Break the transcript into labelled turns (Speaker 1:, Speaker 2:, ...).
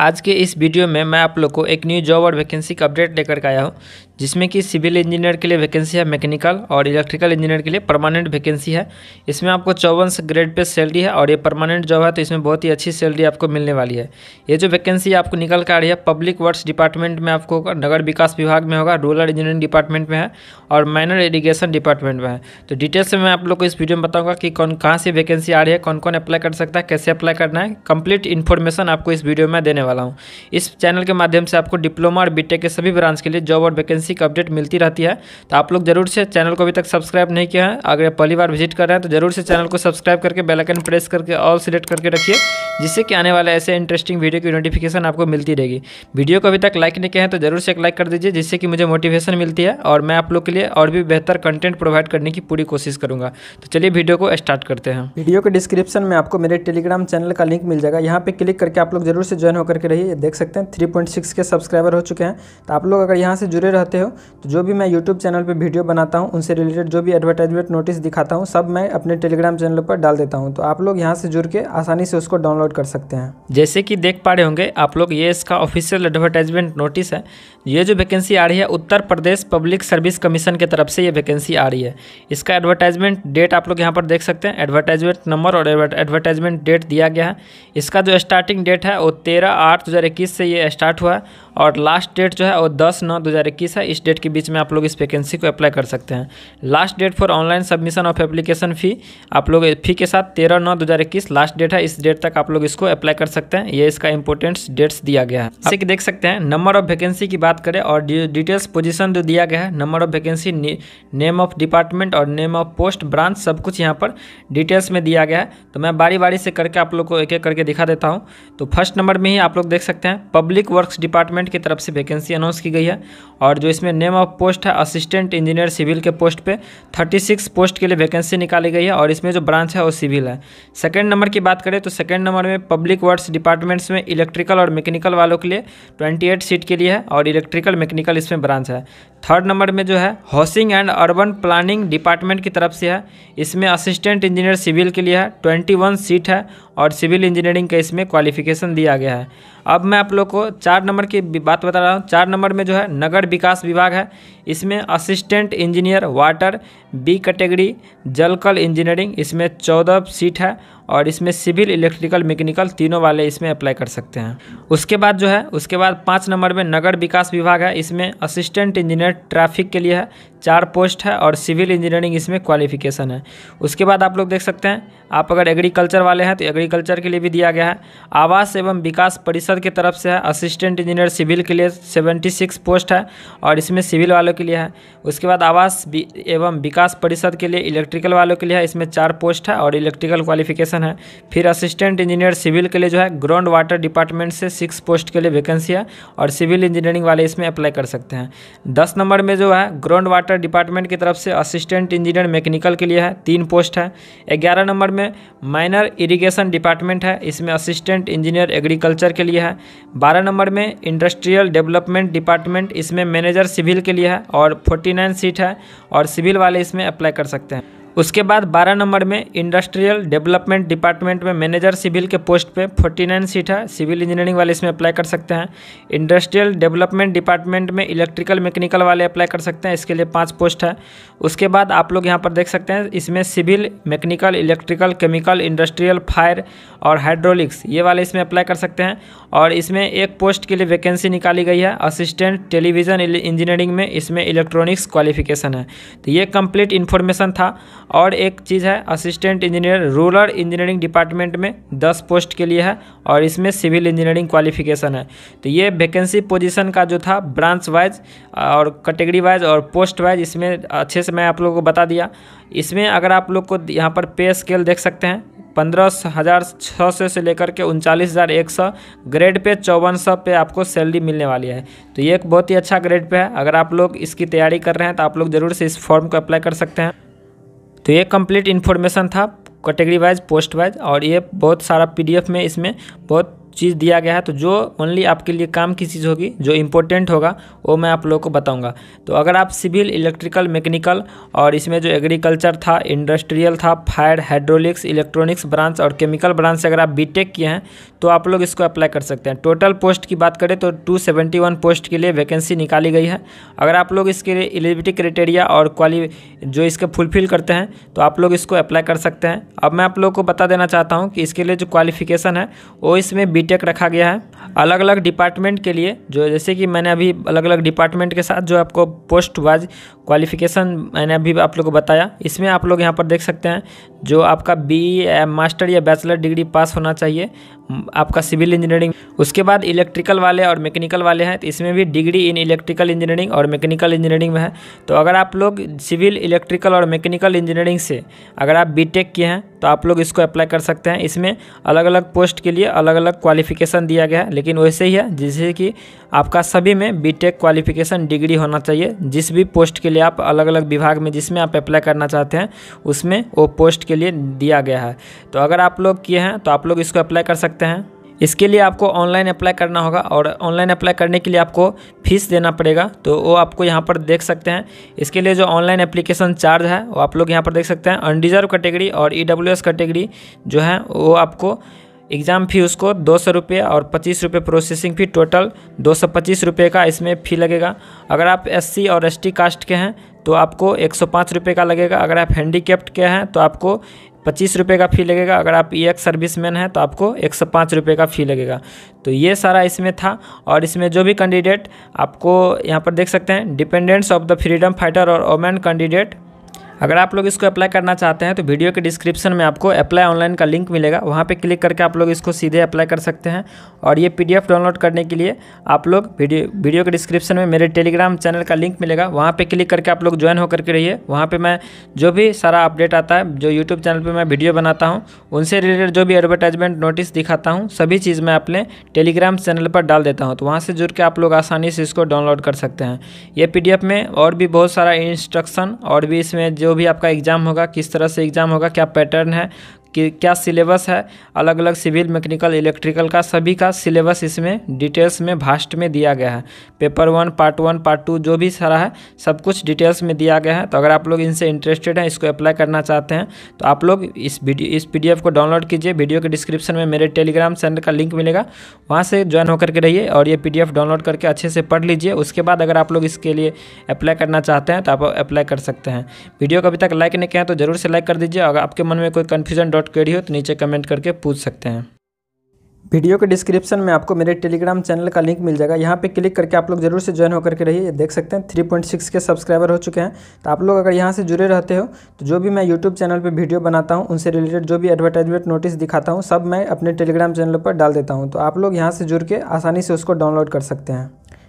Speaker 1: आज के इस वीडियो में मैं आप लोग को एक न्यू जॉब और वैकेंसी का अपडेट लेकर के आया हूँ जिसमें कि सिविल इंजीनियर के लिए वैकेंसी है मैकेनिकल और इलेक्ट्रिकल इंजीनियर के लिए परमानेंट वैकेंसी है इसमें आपको चौवन ग्रेड पे सैलरी है और ये परमानेंट जॉब है तो इसमें बहुत ही अच्छी सैलरी आपको मिलने वाली है ये जो वैकेंसी आपको निकल कर आ रही है पब्लिक वर्क्स डिपार्टमेंट में आपको नगर विकास विभाग में होगा रूरल इंजीनियरिंग डिपार्टमेंट में है और माइनर इरीगेशन डिपार्टमेंट में है तो डिटेल्स से मैं आप लोग को इस वीडियो में बताऊँगा कि कौन कहाँ से वैकेंसी आ रही है कौन कौन अप्लाई कर सकता है कैसे अप्लाई करना है कंप्लीट इन्फॉर्मेशन आपको इस वीडियो में देने वाला हूँ इस चैनल के माध्यम से आपको डिप्लोमा और बीटेक के सभी ब्रांच के लिए जॉब और वैकेंसी बेसिक अपडेट मिलती रहती है तो आप लोग जरूर से चैनल को अभी तक सब्सक्राइब नहीं किया है अगर पहली बार विजिट कर रहे हैं तो जरूर से चैनल को सब्सक्राइब करके बेलाइकन प्रेस करके ऑल सिलेक्ट करके रखिए जिससे कि आने वाले ऐसे इंटरेस्टिंग वीडियो की नोटिफिकेशन आपको मिलती रहेगी वीडियो को अभी तक लाइक नहीं किया है तो जरूर से एक लाइक कर दीजिए जिससे कि मुझे मोटिवेशन मिलती है और मैं आप लोग के लिए और भी बेहतर कंटेंट प्रोवाइड करने की पूरी कोशिश करूँगा तो चलिए वीडियो को स्टार्ट करते हैं वीडियो के डिस्क्रिप्शन में आपको मेरे टेलीग्राम चैनल का लिंक मिल जाएगा यहाँ पर क्लिक करके आप लोग जरूर से ज्वाइन होकर के रहिए देख सकते हैं थ्री के सब्सक्राइबर हो चुके हैं तो आप लोग अगर यहाँ से जुड़े रहते हो तो जो भी मैं यूट्यूब चैनल पर वीडियो बनाता हूँ उनसे रिलेटेड जो भी एडवर्टाइजमेंट नोटिस दिखाता हूँ सब मैं अपने टेलीग्राम चैनल पर डाल देता हूँ तो आप लोग यहाँ से जुड़ के आसानी से उसको डाउनलोड कर सकते हैं जैसे कि देख पा रहे होंगे आप लोग ये इसका ऑफिशियल एडवर्टाइजमेंट नोटिस है ये जो वैकेंसी आ रही है Uttar Pradesh public service commission के तरफ से ये वैकेंसी आ रही है इसका एडवर्टाइजमेंट डेट आप लोग यहाँ पर देख सकते हैं एडवर्टाइजमेंट नंबर और एडवर्टाइजमेंट डेट दिया गया है इसका जो स्टार्टिंग डेट है वो तेरह आठ दो से ये स्टार्ट हुआ है और लास्ट डेट जो है वो दस नौ दो हज़ार इक्कीस है इस डेट के बीच में आप लोग इस वैकेंसी को अप्लाई कर सकते हैं last date for online submission of application fee आप लोग फी के साथ तेरह नौ दो हज़ार इक्कीस लास्ट डेट है इस डेट तक आप लोग इसको अप्लाई कर सकते हैं ये इसका इंपॉर्टेंट डेट्स दिया गया है जैसे कि देख सकते हैं नंबर ऑफ वैकेंसी की बात करें और डिटेल्स पोजिशन जो दिया गया है number of vacancy name of department और नेम ऑफ पोस्ट ब्रांच सब कुछ यहाँ पर डिटेल्स में दिया गया है तो मैं बारी बारी से करके आप लोग को एक एक करके दिखा देता हूँ तो फर्स्ट नंबर में ही आप लोग देख सकते हैं पब्लिक वर्क्स डिपार्टमेंट की तरफ से वैकेंसी अनाउंस की गई है और जो इसमें नेम ऑफ पोस्ट है असिस्टेंट इंजीनियर सिविल के पोस्ट पे 36 पोस्ट के लिए वैकेंसी निकाली गई है और इसमें जो ब्रांच है वो सिविल है सेकेंड नंबर की बात करें तो सेकेंड नंबर में पब्लिक वर्क्स डिपार्टमेंट्स में इलेक्ट्रिकल और मैकेनिकल वालों के लिए ट्वेंटी सीट के लिए है और इलेक्ट्रिकल मैकेनिकल इसमें ब्रांच है थर्ड नंबर में जो है housing and urban planning department की तरफ से है इसमें असिस्टेंट इंजीनियर सिविल के लिए है ट्वेंटी वन सीट है और सिविल इंजीनियरिंग का इसमें क्वालिफिकेशन दिया गया है अब मैं आप लोग को चार नंबर की बात बता रहा हूँ चार नंबर में जो है नगर विकास विभाग है इसमें assistant engineer water B category जलकल इंजीनियरिंग इसमें चौदह सीट है और इसमें सिविल इलेक्ट्रिकल मैकेनिकल तीनों वाले इसमें अप्लाई कर सकते हैं उसके बाद जो है उसके बाद पाँच नंबर में नगर विकास विभाग है इसमें असिस्टेंट इंजीनियर ट्रैफिक के लिए है चार पोस्ट है और सिविल इंजीनियरिंग इसमें क्वालिफिकेशन है उसके बाद आप लोग देख सकते हैं आप अगर एग्रीकल्चर वाले हैं तो एग्रीकल्चर के लिए भी दिया गया है आवास एवं विकास परिषद की तरफ से है असिस्टेंट इंजीनियर सिविल के लिए सेवेंटी सिक्स पोस्ट है और इसमें सिविल वालों के लिए है उसके बाद आवास एवं विकास परिषद के लिए इलेक्ट्रिकल वालों के लिए है इसमें चार पोस्ट है और इलेक्ट्रिकल क्वालिफिकेशन है फिर असिस्टेंट इंजीनियर सिविल के लिए जो है ग्राउंड वाटर डिपार्टमेंट से सिक्स पोस्ट के लिए वैकेंसी है और सिविल इंजीनियरिंग वाले इसमें अप्लाई कर सकते हैं दस नंबर में जो है ग्राउंड वाटर डिपार्टमेंट की तरफ से असिस्टेंट इंजीनियर मैकेनिकल के लिए है तीन पोस्ट है ग्यारह नंबर में में माइनर इरिगेशन डिपार्टमेंट है इसमें असिस्टेंट इंजीनियर एग्रीकल्चर के लिए है बारह नंबर में इंडस्ट्रियल डेवलपमेंट डिपार्टमेंट इसमें मैनेजर सिविल के लिए है और फोर्टी नाइन सीट है और सिविल वाले इसमें अप्लाई कर सकते हैं उसके बाद 12 नंबर में इंडस्ट्रियल डेवलपमेंट डिपार्टमेंट में मैनेजर सिविल के पोस्ट पे 49 सीट है सिविल इंजीनियरिंग वाले इसमें अप्लाई कर सकते हैं इंडस्ट्रियल डेवलपमेंट डिपार्टमेंट में इलेक्ट्रिकल मैकेनिकल वाले अप्लाई कर सकते हैं इसके लिए पाँच पोस्ट है उसके बाद आप लोग यहाँ पर देख सकते हैं इसमें civil mechanical electrical chemical industrial fire और हाइड्रोलिक्स ये वाले इसमें अप्लाई कर सकते हैं और इसमें एक पोस्ट के लिए वैकेंसी निकाली गई है असिस्टेंट टेलीविज़न इंजीनियरिंग में इसमें इलेक्ट्रॉनिक्स क्वालिफिकेशन है तो ये कंप्लीट इन्फॉर्मेशन था और एक चीज़ है assistant engineer rural engineering department में दस पोस्ट के लिए है और इसमें सिविल इंजीनियरिंग क्वालिफिकेशन है तो ये वैकेंसी पोजीशन का जो था ब्रांच वाइज और कैटेगरी वाइज और पोस्ट वाइज इसमें अच्छे से मैं आप लोगों को बता दिया इसमें अगर आप लोग को यहाँ पर पे स्केल देख सकते हैं पंद्रह हज़ार छः सौ से लेकर के उनचालीस हज़ार एक सौ ग्रेड पे चौवन सौ पे आपको सैलरी मिलने वाली है तो ये एक बहुत ही अच्छा ग्रेड पे है अगर आप लोग इसकी तैयारी कर रहे हैं तो आप लोग ज़रूर से इस फॉर्म को अप्लाई कर सकते हैं तो ये कंप्लीट इन्फॉर्मेशन था कैटेगरी वाइज पोस्ट वाइज और ये बहुत सारा पीडीएफ में इसमें बहुत चीज़ दिया गया है तो जो ओनली आपके लिए काम की चीज़ होगी जो इम्पोर्टेंट होगा वो मैं आप लोगों को बताऊंगा तो अगर आप सिविल इलेक्ट्रिकल मैकेनिकल और इसमें जो एग्रीकल्चर था इंडस्ट्रियल था फायर हाइड्रोलिक्स इलेक्ट्रॉनिक्स ब्रांच और केमिकल ब्रांच से अगर आप बी किए हैं तो आप लोग इसको अप्लाई कर सकते हैं टोटल पोस्ट की बात करें तो टू पोस्ट के लिए वैकेंसी निकाली गई है अगर आप लोग इसके लिए एलिजिबिलिटी क्राइटेरिया और क्वालिफ जो इसके फुलफिल करते हैं तो आप लोग इसको अप्लाई कर सकते हैं अब मैं आप लोग को बता देना चाहता हूँ कि इसके लिए जो क्वालिफिकेशन है वो इसमें बी बीटेक e रखा गया है अलग अलग डिपार्टमेंट के लिए जो जैसे कि मैंने अभी अलग अलग डिपार्टमेंट के साथ जो आपको पोस्ट वाइज क्वालिफिकेशन मैंने अभी आप लोग को बताया इसमें आप लोग यहाँ पर देख सकते हैं जो आपका बी मास्टर या बैचलर डिग्री पास होना चाहिए आपका सिविल इंजीनियरिंग उसके बाद इलेक्ट्रिकल वाले और मैकेनिकल वाले हैं तो इसमें भी डिग्री इन इलेक्ट्रिकल इंजीनियरिंग और मैकेनिकल इंजीनियरिंग में है तो अगर आप लोग सिविल इलेक्ट्रिकल और मैकेनिकल इंजीनियरिंग से अगर आप बीटेक किए हैं तो आप लोग इसको अप्लाई कर सकते हैं इसमें अलग अलग पोस्ट के लिए अलग अलग क्वालिफिकेशन दिया गया है लेकिन वैसे ही है जैसे कि आपका सभी में बी क्वालिफिकेशन डिग्री होना चाहिए जिस भी पोस्ट के लिए आप अलग अलग विभाग में जिसमें आप अप्लाई करना चाहते हैं उसमें वो पोस्ट के लिए दिया गया है तो अगर आप लोग किए हैं तो आप लोग इसको अप्लाई कर सकते हैं सकते हैं इसके लिए आपको ऑनलाइन अप्लाई करना होगा और ऑनलाइन अप्लाई करने के लिए आपको फीस देना पड़ेगा तो वो आपको यहाँ पर देख सकते हैं इसके लिए जो ऑनलाइन एप्लीकेशन चार्ज है वो आप लोग यहाँ पर देख सकते हैं अनडिजर्व कैटेगरी और ई e कैटेगरी जो है वो आपको एग्ज़ाम फी उसको दो सौ रुपये और पच्चीस रुपये प्रोसेसिंग फ़ी टोटल दो सौ पच्चीस रुपये का इसमें फ़ी लगेगा अगर आप सी और टी कास्ट के हैं तो आपको एक सौ का लगेगा अगर आप हैंडीकेप्ट के हैं तो आपको पच्चीस रुपये का फ़ी लगेगा अगर आप ई एक्स सर्विस मैन हैं तो आपको एक सौ पाँच रुपये का फ़ी लगेगा तो ये सारा इसमें था और इसमें जो भी कैंडिडेट आपको यहाँ पर देख सकते हैं dependents of the freedom fighter और ओमेन कैंडिडेट अगर आप लोग इसको अप्लाई करना चाहते हैं तो वीडियो के डिस्क्रिप्शन में आपको अप्लाई ऑनलाइन का लिंक मिलेगा वहाँ पर क्लिक करके आप लोग इसको सीधे अप्लाई कर सकते हैं और ये पी डाउनलोड करने के लिए आप लोग वीडियो वीडियो के डिस्क्रिप्शन में मेरे टेलीग्राम चैनल का लिंक मिलेगा वहाँ पर क्लिक करके आप लोग ज्वाइन होकर के रहिए वहाँ पर मैं जो भी सारा अपडेट आता है जो यूट्यूब चैनल पर मैं वीडियो बनाता हूँ उनसे रिलेटेड जो भी एडवर्टाइजमेंट नोटिस दिखाता हूँ सभी चीज़ मैं अपने टेलीग्राम चैनल पर डाल देता हूँ तो वहाँ से जुड़ के आप लोग आसानी से इसको डाउनलोड कर सकते हैं ये पी में और भी बहुत सारा इंस्ट्रक्शन और भी इसमें जो भी आपका एग्ज़ाम होगा किस तरह से एग्ज़ाम होगा क्या पैटर्न है कि क्या सिलेबस है अलग अलग सिविल मैकेनिकल इलेक्ट्रिकल का सभी का सिलेबस इसमें डिटेल्स में भास्ट में दिया गया है paper one part one part two जो भी सारा है सब कुछ डिटेल्स में दिया गया है तो अगर आप लोग इनसे इंटरेस्टेड हैं इसको अप्लाई करना चाहते हैं तो आप लोग इस वीडियो इस पी को डाउनलोड कीजिए वीडियो के डिस्क्रिप्शन में मेरे टेलीग्राम चैनल का लिंक मिलेगा वहाँ से ज्वाइन होकर के रहिए और ये पी डाउनलोड करके अच्छे से पढ़ लीजिए उसके बाद अगर आप लोग इसके लिए अप्लाई करना चाहते हैं तो आप अप्लाई कर सकते हैं वीडियो को अभी तक लाइक नहीं किया तो जरूर से लाइक कर दीजिए अगर आपके मन में कोई कन्फ्यूजन डाउट क्वेरी हो तो नीचे कमेंट करके पूछ सकते हैं वीडियो के डिस्क्रिप्शन में आपको मेरे टेलीग्राम चैनल का लिंक मिल जाएगा यहाँ पे क्लिक करके आप लोग जरूर से ज्वाइन होकर के रहिए देख सकते हैं 3.6 के सब्सक्राइबर हो चुके हैं तो आप लोग अगर यहाँ से जुड़े रहते हो तो जो भी मैं यूट्यूब चैनल पे वीडियो बनाता हूँ उनसे रिलेटेड जो भी एडवर्टाइजमेंट नोटिस दिखाता हूँ सब मैं अपने टेलीग्राम चैनल पर डाल देता हूँ तो आप लोग यहाँ से जुड़ के आसानी से उसको डाउनलोड कर सकते हैं